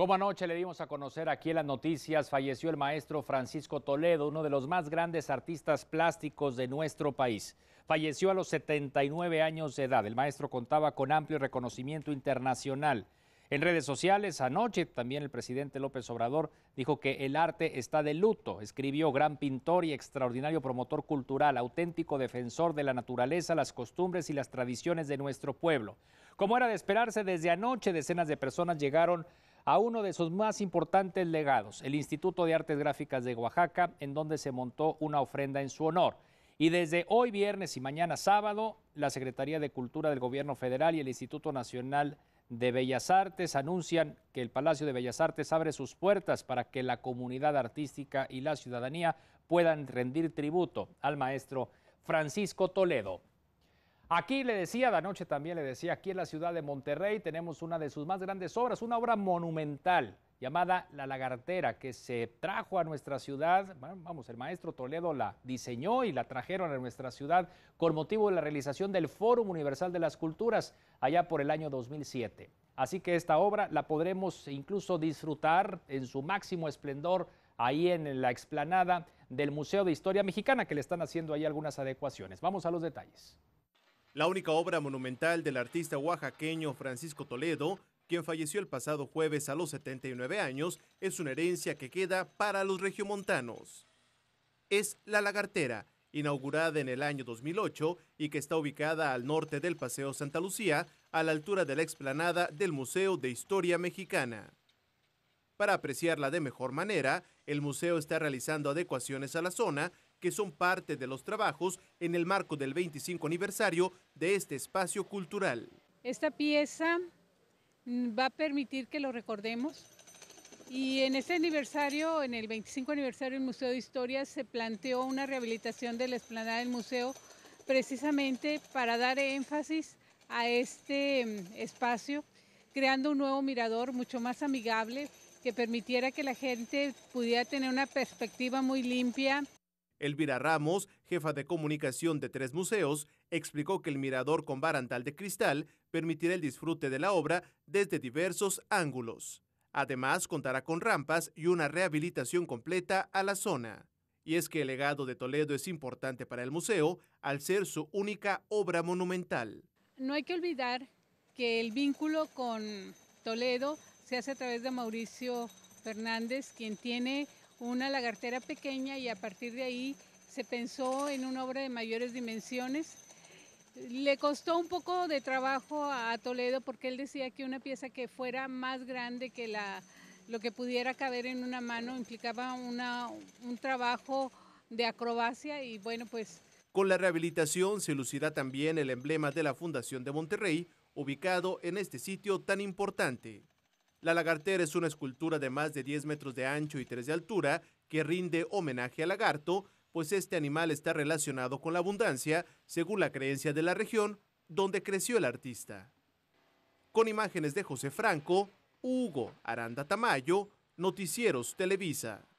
Como anoche le dimos a conocer aquí en las noticias, falleció el maestro Francisco Toledo, uno de los más grandes artistas plásticos de nuestro país. Falleció a los 79 años de edad. El maestro contaba con amplio reconocimiento internacional. En redes sociales, anoche también el presidente López Obrador dijo que el arte está de luto. Escribió gran pintor y extraordinario promotor cultural, auténtico defensor de la naturaleza, las costumbres y las tradiciones de nuestro pueblo. Como era de esperarse, desde anoche decenas de personas llegaron a uno de sus más importantes legados, el Instituto de Artes Gráficas de Oaxaca, en donde se montó una ofrenda en su honor. Y desde hoy viernes y mañana sábado, la Secretaría de Cultura del Gobierno Federal y el Instituto Nacional de Bellas Artes anuncian que el Palacio de Bellas Artes abre sus puertas para que la comunidad artística y la ciudadanía puedan rendir tributo al maestro Francisco Toledo. Aquí le decía, de noche también le decía, aquí en la ciudad de Monterrey tenemos una de sus más grandes obras, una obra monumental llamada La Lagartera, que se trajo a nuestra ciudad, vamos, el maestro Toledo la diseñó y la trajeron a nuestra ciudad con motivo de la realización del Fórum Universal de las Culturas allá por el año 2007. Así que esta obra la podremos incluso disfrutar en su máximo esplendor ahí en la explanada del Museo de Historia Mexicana, que le están haciendo ahí algunas adecuaciones. Vamos a los detalles. La única obra monumental del artista oaxaqueño Francisco Toledo, quien falleció el pasado jueves a los 79 años, es una herencia que queda para los regiomontanos. Es La Lagartera, inaugurada en el año 2008 y que está ubicada al norte del Paseo Santa Lucía, a la altura de la explanada del Museo de Historia Mexicana. Para apreciarla de mejor manera, el museo está realizando adecuaciones a la zona que son parte de los trabajos en el marco del 25 aniversario de este espacio cultural. Esta pieza mm, va a permitir que lo recordemos y en este aniversario, en el 25 aniversario del Museo de Historia, se planteó una rehabilitación de la esplanada del museo precisamente para dar énfasis a este mm, espacio, creando un nuevo mirador mucho más amigable que permitiera que la gente pudiera tener una perspectiva muy limpia Elvira Ramos, jefa de comunicación de tres museos, explicó que el mirador con barandal de cristal permitirá el disfrute de la obra desde diversos ángulos. Además, contará con rampas y una rehabilitación completa a la zona. Y es que el legado de Toledo es importante para el museo al ser su única obra monumental. No hay que olvidar que el vínculo con Toledo se hace a través de Mauricio Fernández, quien tiene una lagartera pequeña y a partir de ahí se pensó en una obra de mayores dimensiones. Le costó un poco de trabajo a Toledo porque él decía que una pieza que fuera más grande que la, lo que pudiera caber en una mano implicaba un trabajo de acrobacia y bueno pues... Con la rehabilitación se lucirá también el emblema de la Fundación de Monterrey ubicado en este sitio tan importante. La lagartera es una escultura de más de 10 metros de ancho y 3 de altura que rinde homenaje al lagarto, pues este animal está relacionado con la abundancia, según la creencia de la región donde creció el artista. Con imágenes de José Franco, Hugo Aranda Tamayo, Noticieros Televisa.